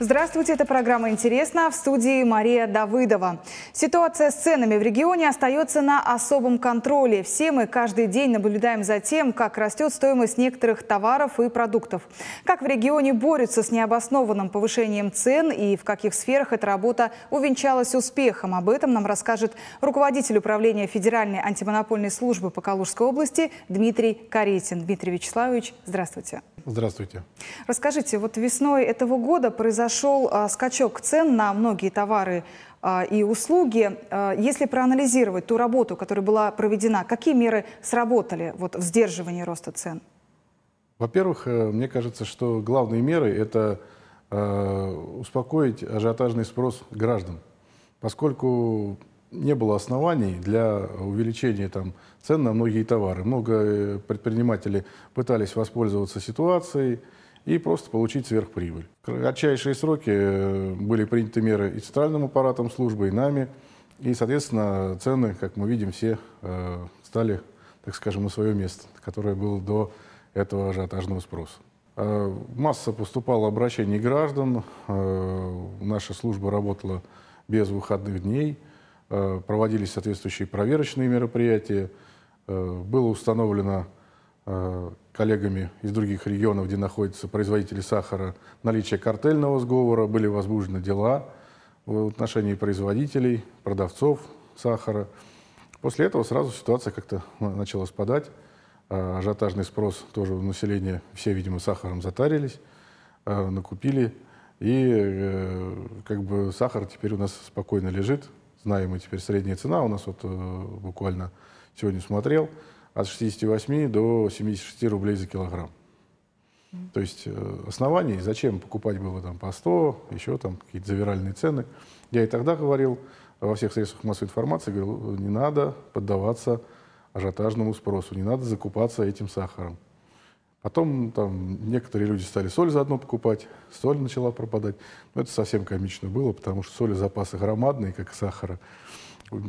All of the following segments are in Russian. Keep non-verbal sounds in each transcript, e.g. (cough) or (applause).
Здравствуйте, это программа «Интересно» в студии Мария Давыдова. Ситуация с ценами в регионе остается на особом контроле. Все мы каждый день наблюдаем за тем, как растет стоимость некоторых товаров и продуктов. Как в регионе борются с необоснованным повышением цен и в каких сферах эта работа увенчалась успехом. Об этом нам расскажет руководитель управления Федеральной антимонопольной службы по Калужской области Дмитрий Каретин. Дмитрий Вячеславович, здравствуйте. Здравствуйте. Здравствуйте. Расскажите, вот весной этого года произошел а, скачок цен на многие товары а, и услуги. А, если проанализировать ту работу, которая была проведена, какие меры сработали вот, в сдерживании роста цен? Во-первых, э, мне кажется, что главные меры – это э, успокоить ажиотажный спрос граждан. Поскольку не было оснований для увеличения там, цен на многие товары. Много э, предпринимателей пытались воспользоваться ситуацией и просто получить сверхприбыль. В кратчайшие сроки э, были приняты меры и центральным аппаратом службы, и нами. И, соответственно, цены, как мы видим, все э, стали, так скажем, на свое место, которое было до этого ажиотажного спроса. Масса поступала обращений граждан, наша служба работала без выходных дней – Э, проводились соответствующие проверочные мероприятия, э, было установлено э, коллегами из других регионов, где находятся производители сахара, наличие картельного сговора, были возбуждены дела в отношении производителей, продавцов сахара. После этого сразу ситуация как-то начала спадать. Ажиотажный спрос тоже у населения, все, видимо, сахаром затарились, накупили. И как бы сахар теперь у нас спокойно лежит, знаем мы теперь средняя цена, у нас вот э, буквально сегодня смотрел, от 68 до 76 рублей за килограмм. То есть э, оснований, зачем покупать было там по 100, еще там какие-то завиральные цены. Я и тогда говорил во всех средствах массовой информации, говорил, не надо поддаваться ажиотажному спросу, не надо закупаться этим сахаром. Потом там некоторые люди стали соль заодно покупать, соль начала пропадать. Но это совсем комично было, потому что соли запасы громадные, как и сахара.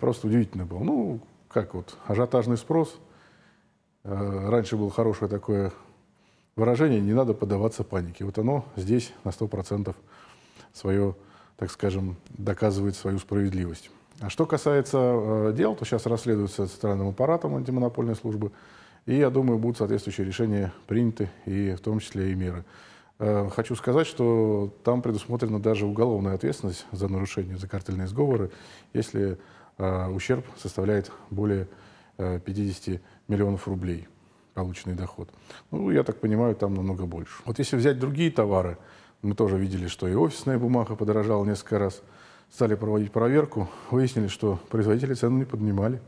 Просто удивительно было. Ну, как вот, ажиотажный спрос. Э, раньше было хорошее такое выражение «не надо поддаваться панике». Вот оно здесь на 100% свое, так скажем, доказывает свою справедливость. А что касается э, дел, то сейчас расследуется центральным аппаратом антимонопольной службы – и, я думаю, будут соответствующие решения приняты, и в том числе и меры. Э, хочу сказать, что там предусмотрена даже уголовная ответственность за нарушение, за картельные сговоры, если э, ущерб составляет более 50 э, миллионов рублей полученный доход. Ну, я так понимаю, там намного больше. Вот если взять другие товары, мы тоже видели, что и офисная бумага подорожала несколько раз. Стали проводить проверку, выяснили, что производители цену не поднимали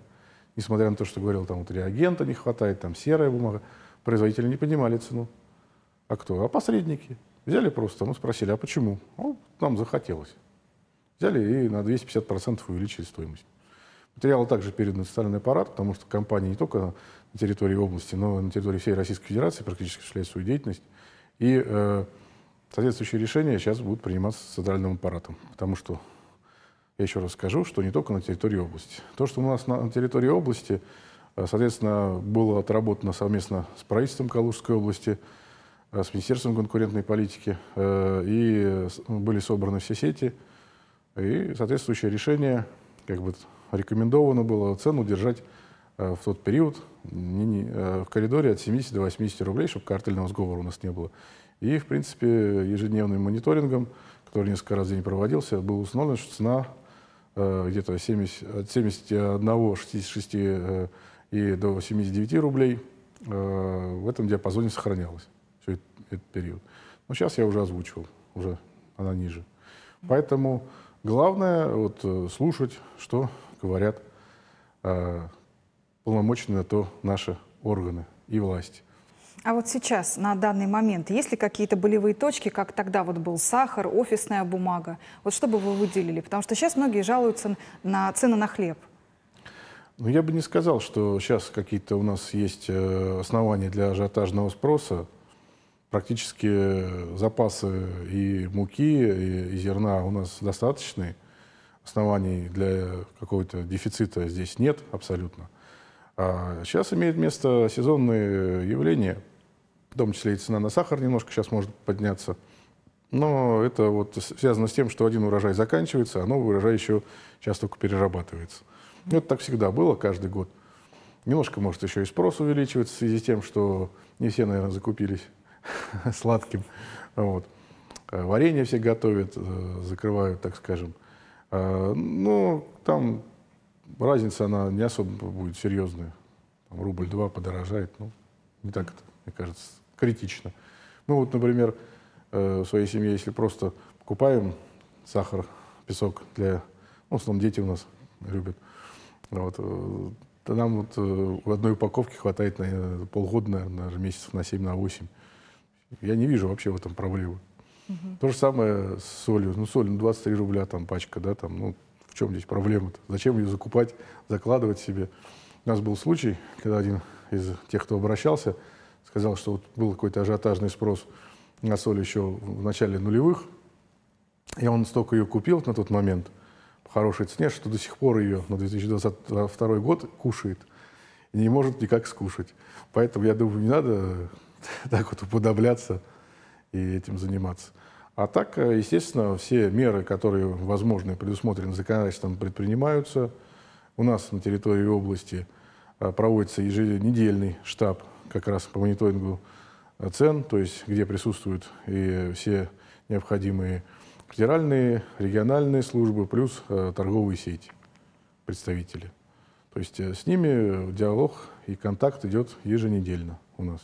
несмотря на то, что говорил, там вот реагента не хватает, там серая бумага, производители не поднимали цену. А кто? А посредники. Взяли просто, мы ну, спросили, а почему? Ну, нам захотелось. Взяли и на 250% увеличили стоимость. Материалы также переданы в аппарат, потому что компания не только на территории области, но и на территории всей Российской Федерации практически осуществляет свою деятельность. И э, соответствующие решения сейчас будут приниматься социальным аппаратом, потому что я еще раз скажу, что не только на территории области. То, что у нас на территории области, э, соответственно, было отработано совместно с правительством Калужской области, э, с Министерством конкурентной политики, э, и были собраны все сети, и соответствующее решение, как бы рекомендовано было цену держать в тот период в коридоре от 70 до 80 рублей, чтобы картельного сговора у нас не было. И, в принципе, ежедневным мониторингом, который несколько раз в день проводился, было установлено, что цена Э, где-то от 71-66 э, и до 79 рублей. Э, в этом диапазоне сохранялось все этот, период. Но сейчас я уже озвучивал, уже она ниже. Поэтому главное вот, слушать, что говорят полномочные на то наши органы и власти. А вот сейчас, на данный момент, есть ли какие-то болевые точки, как тогда вот был сахар, офисная бумага? Вот что бы вы выделили? Потому что сейчас многие жалуются на цены на хлеб. Ну, я бы не сказал, что сейчас какие-то у нас есть э, основания для ажиотажного спроса. Практически э, запасы и муки, и зерна у нас достаточны. Оснований для какого-то дефицита здесь нет абсолютно. А сейчас имеет место сезонные явления, в том числе и цена на сахар немножко сейчас может подняться. Но это вот связано с тем, что один урожай заканчивается, а новый урожай еще сейчас только перерабатывается. это так всегда было каждый год. Немножко, может, еще и спрос увеличивается в связи с тем, что не все, наверное, закупились (laughs) сладким. Вот. А варенье все готовят, э, закрывают, так скажем. А, но там разница, она не особо будет серьезная. Там, рубль-два подорожает, ну, не так это, мне кажется, критично. Ну, вот, например, э, в своей семье, если просто покупаем сахар, песок для... Ну, в основном дети у нас любят. Вот, э, то нам вот э, в одной упаковке хватает на полгода, наверное, месяцев на 7, на 8. Я не вижу вообще в этом проблемы. Угу. То же самое с солью. Ну, соль, ну, 23 рубля там пачка, да, там, ну, чем здесь проблема-то? Зачем ее закупать, закладывать себе? У нас был случай, когда один из тех, кто обращался, сказал, что вот был какой-то ажиотажный спрос на соль еще в начале нулевых, и он столько ее купил на тот момент по хорошей цене, что до сих пор ее на 2022 год кушает и не может никак скушать. Поэтому я думаю, не надо (laughs) так вот уподобляться и этим заниматься. А так, э, естественно, все меры, которые возможны, предусмотрены законодательством, предпринимаются. У нас на территории области э, проводится еженедельный штаб как раз по мониторингу э, цен, то есть где присутствуют и все необходимые федеральные, региональные службы, плюс торговые сети, представители. То есть с ними диалог и контакт идет еженедельно у нас.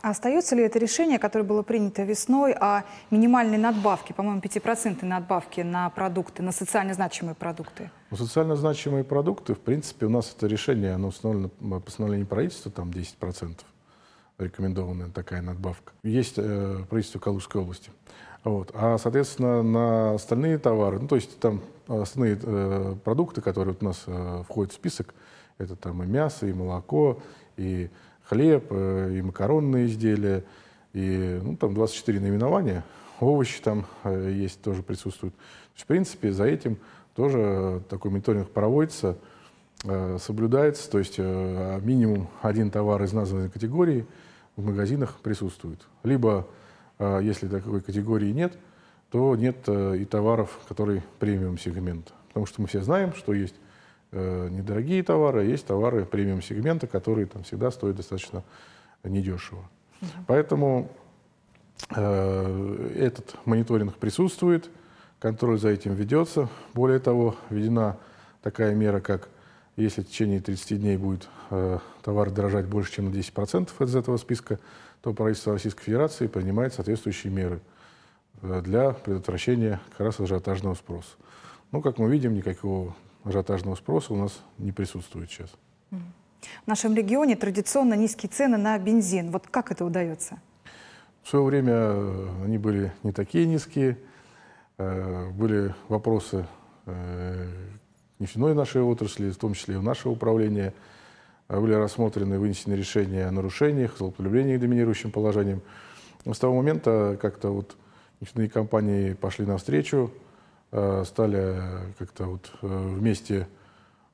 А остается ли это решение, которое было принято весной, о минимальной надбавке, по-моему, 5% надбавки на продукты, на социально значимые продукты? Ну, социально значимые продукты, в принципе, у нас это решение, оно установлено постановлением правительства, там 10% рекомендованная такая надбавка. Есть э, правительство Калужской области. Вот. А, соответственно, на остальные товары, ну, то есть там основные э, продукты, которые вот у нас э, входят в список, это там и мясо, и молоко, и хлеб, э, и макаронные изделия, и ну, там 24 наименования, овощи там э, есть, тоже присутствуют. То есть, в принципе, за этим тоже э, такой мониторинг проводится, соблюдается, то есть минимум один товар из названной категории в магазинах присутствует. Либо, если такой категории нет, то нет и товаров, которые премиум сегмент Потому что мы все знаем, что есть Э, недорогие товары, а есть товары премиум-сегмента, которые там всегда стоят достаточно недешево. Угу. Поэтому э, этот мониторинг присутствует, контроль за этим ведется. Более того, введена такая мера, как если в течение 30 дней будет э, товар дорожать больше, чем на 10% из этого списка, то правительство Российской Федерации принимает соответствующие меры э, для предотвращения как раз ажиотажного спроса. Ну, как мы видим, никакого ажиотажного спроса у нас не присутствует сейчас. В нашем регионе традиционно низкие цены на бензин. Вот как это удается? В свое время э, они были не такие низкие. Э, были вопросы э, нефтяной нашей отрасли, в том числе и в наше управление. Были рассмотрены, вынесены решения о нарушениях, злоупотреблениях доминирующим положением. Но с того момента как-то вот нефтяные компании пошли навстречу, Э, стали как-то вот э, вместе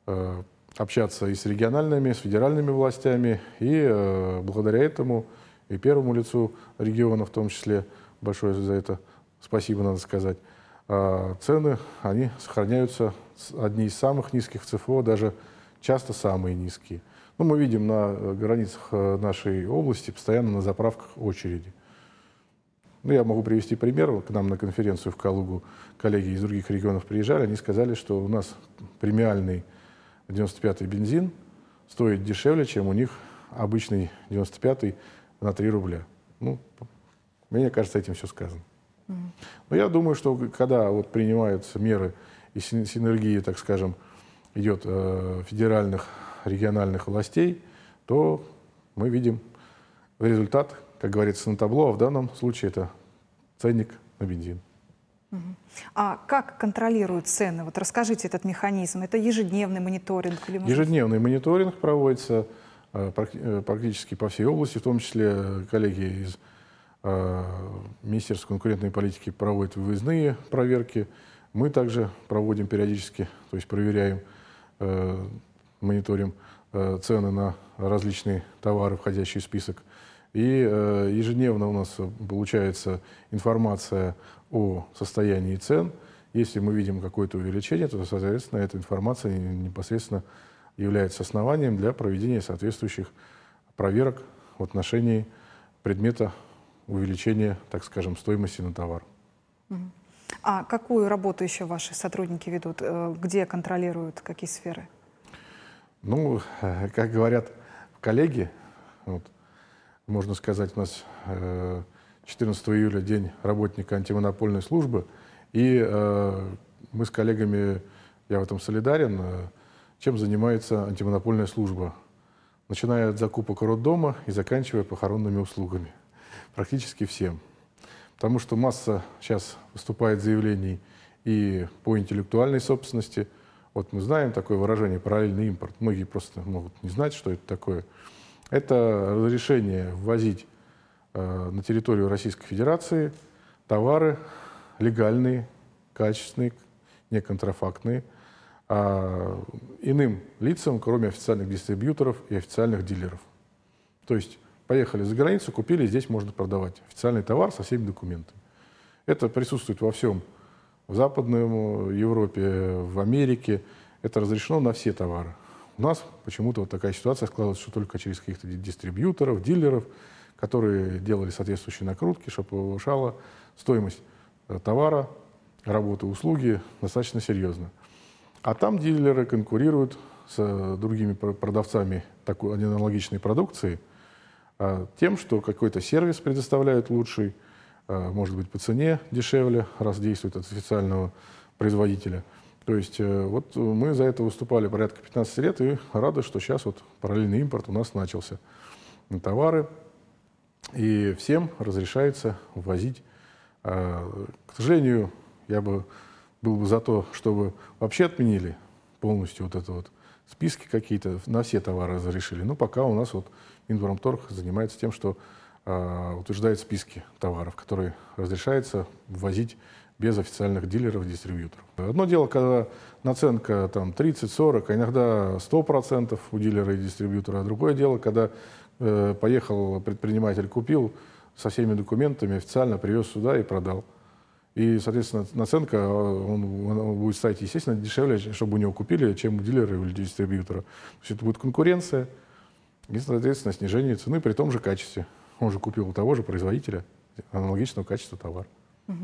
э, общаться и с региональными, и с федеральными властями. И благодаря этому и первому лицу региона в том числе, большое за это спасибо надо сказать, а, цены, они сохраняются одни из самых низких в ЦФО, даже часто самые низкие. Ну, мы видим на границах нашей области постоянно на заправках очереди. Ну, я могу привести пример. К нам на конференцию в Калугу коллеги из других регионов приезжали, они сказали, что у нас премиальный 95-й бензин стоит дешевле, чем у них обычный 95-й на 3 рубля. Ну, мне кажется, этим все сказано. Но я думаю, что когда вот принимаются меры и синергии, так скажем, идет э, федеральных, региональных властей, то мы видим результат, как говорится на табло, а в данном случае это ценник на бензин. А как контролируют цены? Вот расскажите этот механизм. Это ежедневный мониторинг? Или может... Ежедневный мониторинг проводится э, э, практически по всей области, в том числе э, коллеги из Министерства конкурентной политики проводят выездные проверки. Мы также проводим периодически, то есть проверяем, мониторим цены на различные товары, входящие в список и э, ежедневно у нас э, получается информация о состоянии цен. Если мы видим какое-то увеличение, то, соответственно, эта информация непосредственно является основанием для проведения соответствующих проверок в отношении предмета увеличения, так скажем, стоимости на товар. А какую работу еще ваши сотрудники ведут? Э, где контролируют, какие сферы? Ну, э, как говорят коллеги, вот, можно сказать, у нас 14 э, июля день работника антимонопольной службы, и э, мы с коллегами, я в этом солидарен, э, чем занимается антимонопольная служба, начиная от закупок роддома и заканчивая похоронными услугами, практически всем. Потому что масса сейчас выступает заявлений и по интеллектуальной собственности. Вот мы знаем такое выражение «параллельный импорт». Многие просто могут не знать, что это такое – это разрешение ввозить э, на территорию Российской Федерации товары легальные, качественные, не контрафактные, а иным лицам, кроме официальных дистрибьюторов и официальных дилеров. То есть поехали за границу, купили, здесь можно продавать официальный товар со всеми документами. Это присутствует во всем в Западной Европе, в Америке. Это разрешено на все товары. У нас почему-то вот такая ситуация складывается, что только через каких-то дистрибьюторов, дилеров, которые делали соответствующие накрутки, чтобы повышала стоимость э, товара, работы, услуги достаточно серьезно. А там дилеры конкурируют с э, другими продавцами такой аналогичной продукции э, тем, что какой-то сервис предоставляют лучший, может быть, по цене дешевле, раз действует от официального производителя – то есть э, вот мы за это выступали порядка 15 лет и рады, что сейчас вот параллельный импорт у нас начался на товары. И всем разрешается ввозить. А, к сожалению, я бы был бы за то, чтобы вообще отменили полностью вот это вот списки какие-то, на все товары разрешили. Но пока у нас вот Минпромторг занимается тем, что а, утверждает списки товаров, которые разрешается ввозить без официальных дилеров, дистрибьюторов. Одно дело, когда наценка там 30-40, а иногда 100% у дилера и дистрибьютора, а другое дело, когда э, поехал предприниматель, купил со всеми документами, официально привез сюда и продал. И, соответственно, наценка э, он, он будет стать, естественно, дешевле, чтобы у него купили, чем у дилера или дистрибьютора. То есть это будет конкуренция и, соответственно, снижение цены при том же качестве. Он же купил у того же производителя аналогичного качества товар. Угу.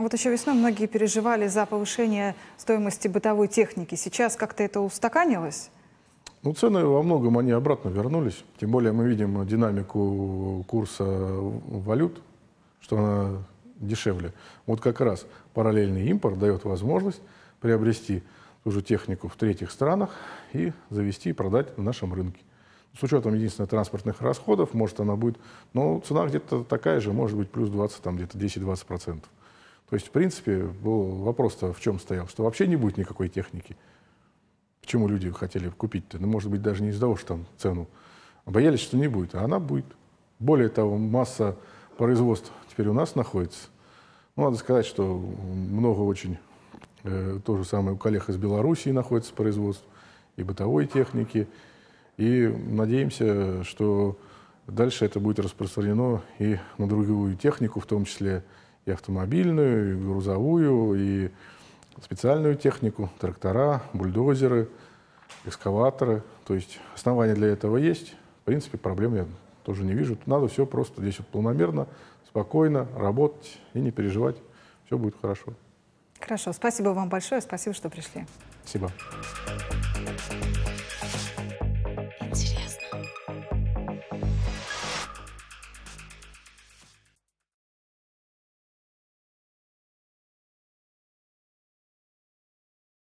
Вот еще весной многие переживали за повышение стоимости бытовой техники. Сейчас как-то это устаканилось? Ну, цены во многом они обратно вернулись. Тем более мы видим динамику курса валют, что она дешевле. Вот как раз параллельный импорт дает возможность приобрести ту же технику в третьих странах и завести и продать на нашем рынке. С учетом, единственных транспортных расходов, может, она будет, но цена где-то такая же, может быть, плюс 20, там где-то 10-20 процентов. То есть, в принципе, был вопрос-то в чем стоял, что вообще не будет никакой техники. Почему люди хотели купить-то? Ну, может быть, даже не из-за того, что там цену. А боялись, что не будет, а она будет. Более того, масса производств теперь у нас находится. Ну, надо сказать, что много очень, э, то же самое у коллег из Белоруссии находится производство, и бытовой техники. И надеемся, что дальше это будет распространено и на другую технику, в том числе и автомобильную, и грузовую, и специальную технику, трактора, бульдозеры, экскаваторы. То есть основания для этого есть. В принципе, проблем я тоже не вижу. Надо все просто здесь вот планомерно, спокойно работать и не переживать. Все будет хорошо. Хорошо. Спасибо вам большое. Спасибо, что пришли. Спасибо.